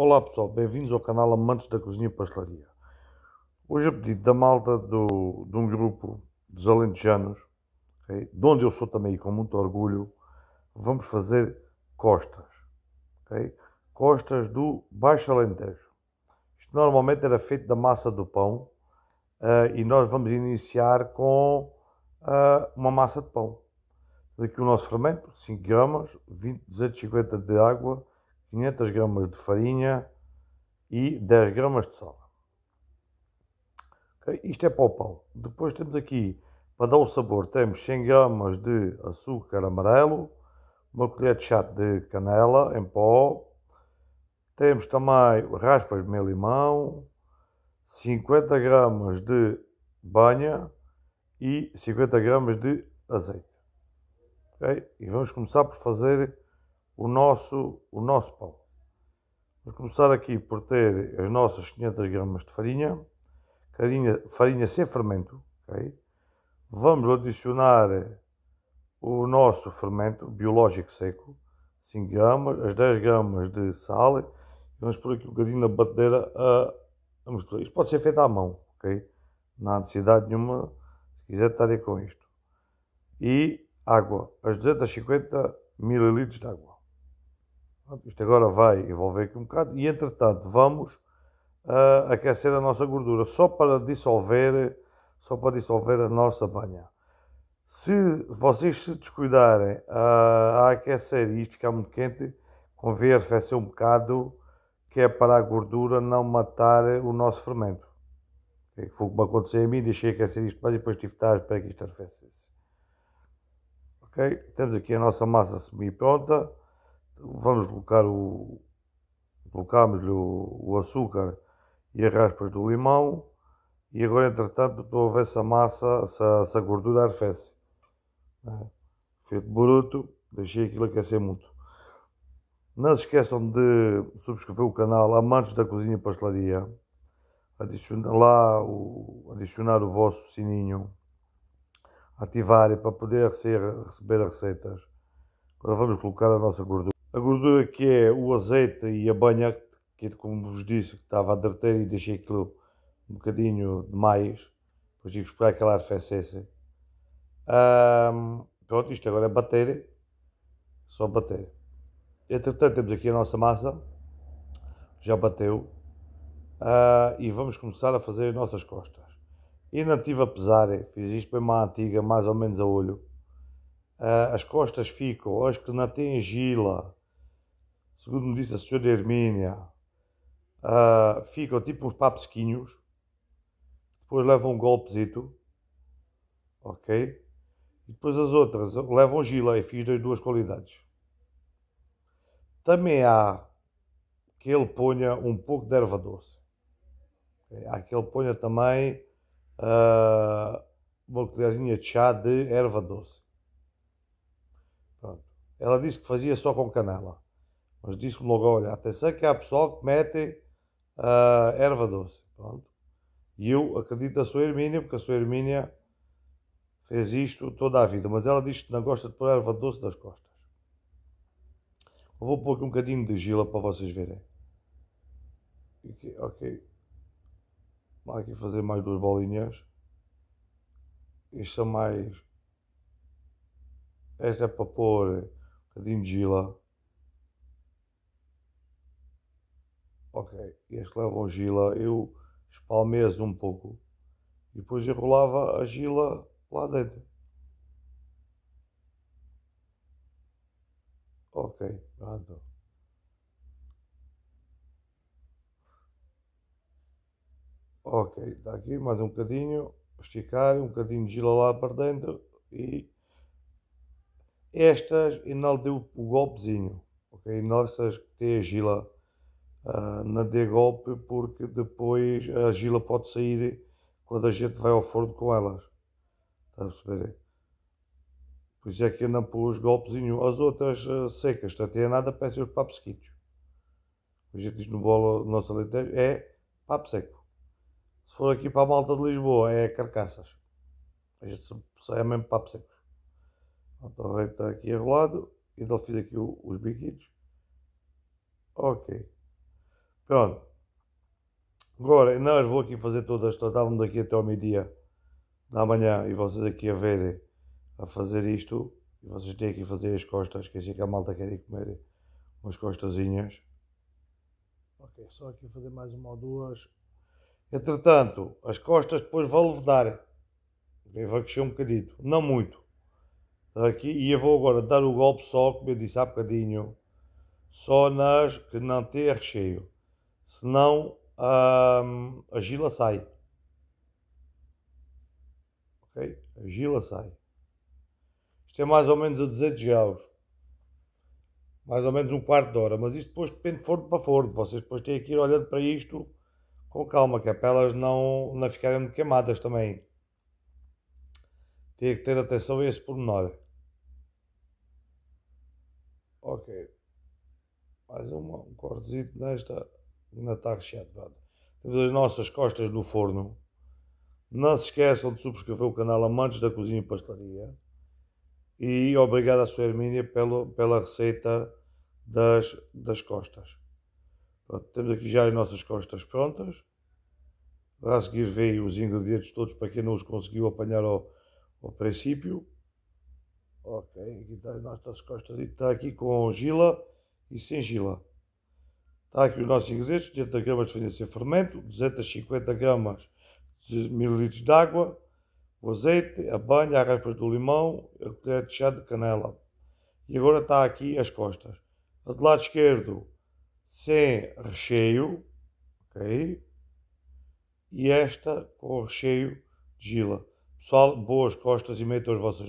Olá pessoal, bem-vindos ao canal Amantes da Cozinha e Pastelaria. Hoje a é pedido da malta do, de um grupo dos alentejanos, okay, de onde eu sou também e com muito orgulho, vamos fazer costas. Okay? Costas do Baixo Alentejo. Isto normalmente era feito da massa do pão uh, e nós vamos iniciar com uh, uma massa de pão. Aqui o nosso fermento, 5 gramas, 20, 250 de água, 500 gramas de farinha e 10 gramas de sal. Okay? Isto é para o pão. Depois temos aqui, para dar o sabor, temos 100 gramas de açúcar amarelo, uma colher de chá de canela em pó, temos também raspas de meu limão, 50 gramas de banha e 50 gramas de azeite. Okay? E vamos começar por fazer o nosso, o nosso pão. Vamos começar aqui por ter as nossas 500 gramas de farinha, farinha, farinha sem fermento, okay? Vamos adicionar o nosso fermento biológico seco, 5 gramas, as 10 gramas de sal, e vamos pôr aqui um bocadinho na batedeira a, a misturar. Isto pode ser feito à mão, ok? Não há necessidade nenhuma, se quiser, estarei com isto. E água, as 250 ml de água. Isto agora vai envolver aqui um bocado e, entretanto, vamos uh, aquecer a nossa gordura só para dissolver, só para dissolver a nossa banha. Se vocês se descuidarem uh, a aquecer e isto ficar muito quente, convém arrefecer um bocado, que é para a gordura não matar o nosso fermento. É foi o que me aconteceu a mim, deixei aquecer isto mais e depois tive tarde para que isto arrefecesse. Ok? Temos aqui a nossa massa semi-pronta vamos colocar o colocámos-lhe o, o, açúcar e as raspas do limão e agora entretanto estou a ver essa massa, essa gordura arrefece. É. Feito bruto, deixei aquilo aquecer muito. Não se esqueçam de subscrever o canal Amantes da Cozinha e Pastelaria. Adicionar lá o, adicionar o vosso sininho. Ativar é para poder receber, receber as receitas. Agora vamos colocar a nossa gordura. A gordura que é o azeite e a banha, que como vos disse, que estava a derreter e deixei aquilo um bocadinho demais, depois digo que esperar que ela arrefecesse. Um, pronto, isto agora é bater, só bater. Entretanto, temos aqui a nossa massa, já bateu, uh, e vamos começar a fazer as nossas costas. E não tive a pesar, fiz isto bem uma antiga, mais ou menos a olho. Uh, as costas ficam, acho que não tem gila, segundo me disse a senhora Hermínia, uh, ficam tipo uns papesquinhos, depois levam um golpezito, ok? E depois as outras levam gila, e é fiz das duas qualidades. Também há que ele ponha um pouco de erva doce. Okay? Há que ele ponha também uh, uma colherinha de chá de erva doce. Pronto. Ela disse que fazia só com canela. Mas disse logo, olha, atenção que há pessoal que mete uh, erva doce. Pronto. E eu acredito na sua Hermínia, porque a sua Hermínia fez isto toda a vida. Mas ela diz que não gosta de pôr erva doce das costas. Eu vou pôr aqui um bocadinho de gila para vocês verem. ok. Vou aqui fazer mais duas bolinhas. Isto são mais... Esta é para pôr um bocadinho de gila. ok, este leva um gila, eu espalmezo um pouco e depois enrolava a gila lá dentro. Ok, pronto. Ok, está aqui mais um bocadinho, esticar um bocadinho de gila lá para dentro e estas ainda deu o golpezinho, ok? Nossas que têm a gila ah, na de golpe porque depois a gila pode sair quando a gente vai ao forno com elas. Está a perceber? Por isso é que eu não pus golpezinho. As outras uh, secas, não tem nada, parecem os papesquitos. A gente diz no bolo no nosso alentejo, é papo seco. Se for aqui para a malta de Lisboa, é carcaças. A gente sai é mesmo papo seco. Então, o está aqui enrolado, então fiz aqui os biquitos. Ok. Pronto. Agora, não, vou aqui fazer todas, tratávamos daqui até ao meio-dia da manhã e vocês aqui a verem, a fazer isto. E vocês têm aqui a fazer as costas, que que a malta quer ir comer umas costazinhas. Ok, só aqui fazer mais uma ou duas. Entretanto, as costas depois vão levedar. Okay, vai crescer um bocadito, não muito. Aqui, e eu vou agora dar o golpe só, como eu disse há bocadinho, só nas que não têm recheio senão hum, a gila sai. Ok? A gila sai. Isto é mais ou menos a 200 graus. Mais ou menos um quarto de hora. Mas isto depois depende de forno para forno. Vocês depois têm que ir olhando para isto com calma, que é para elas não, não ficarem queimadas também. Tem que ter atenção a esse pormenor. Ok. Mais uma, um cortezinho nesta. Ainda está recheado. Pronto. Temos as nossas costas no forno. Não se esqueçam de subscrever o canal Amantes da Cozinha e Pastelaria. E obrigado à sua Hermínia pelo, pela receita das, das costas. Pronto, temos aqui já as nossas costas prontas. A seguir veio os ingredientes todos para quem não os conseguiu apanhar ao, ao princípio. Ok, aqui está as nossas costas. Está aqui com gila e sem gila. Está aqui os nossos ingredientes: 200 gramas de farinha sem fermento, 250 gramas de mililitros de água, o azeite, a banha, a raspas do limão, a colher de chá de canela. E agora está aqui as costas. A do lado esquerdo, sem recheio, ok? E esta com o recheio de gila. Pessoal, boas costas e metam as vossas